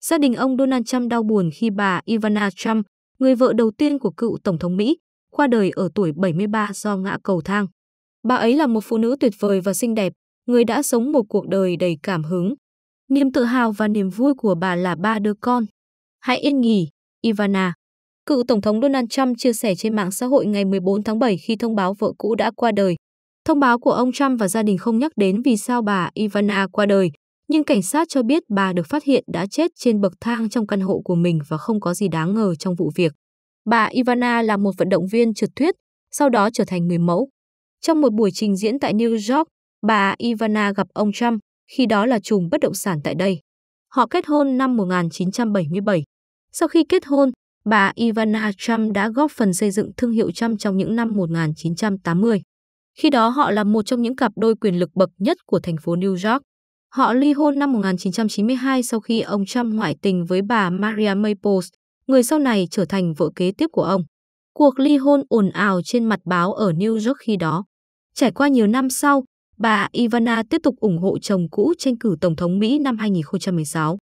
Gia đình ông Donald Trump đau buồn khi bà Ivana Trump, người vợ đầu tiên của cựu Tổng thống Mỹ, qua đời ở tuổi 73 do ngã cầu thang. Bà ấy là một phụ nữ tuyệt vời và xinh đẹp, người đã sống một cuộc đời đầy cảm hứng. Niềm tự hào và niềm vui của bà là ba đứa con. Hãy yên nghỉ, Ivana. Cựu Tổng thống Donald Trump chia sẻ trên mạng xã hội ngày 14 tháng 7 khi thông báo vợ cũ đã qua đời. Thông báo của ông Trump và gia đình không nhắc đến vì sao bà Ivana qua đời, nhưng cảnh sát cho biết bà được phát hiện đã chết trên bậc thang trong căn hộ của mình và không có gì đáng ngờ trong vụ việc. Bà Ivana là một vận động viên trượt tuyết, sau đó trở thành người mẫu. Trong một buổi trình diễn tại New York, bà Ivana gặp ông Trump, khi đó là trùm bất động sản tại đây. Họ kết hôn năm 1977. Sau khi kết hôn, bà Ivana Trump đã góp phần xây dựng thương hiệu Trump trong những năm 1980. Khi đó họ là một trong những cặp đôi quyền lực bậc nhất của thành phố New York. Họ ly hôn năm 1992 sau khi ông Trump ngoại tình với bà Maria Maples, người sau này trở thành vợ kế tiếp của ông. Cuộc ly hôn ồn ào trên mặt báo ở New York khi đó. Trải qua nhiều năm sau, bà Ivana tiếp tục ủng hộ chồng cũ tranh cử Tổng thống Mỹ năm 2016.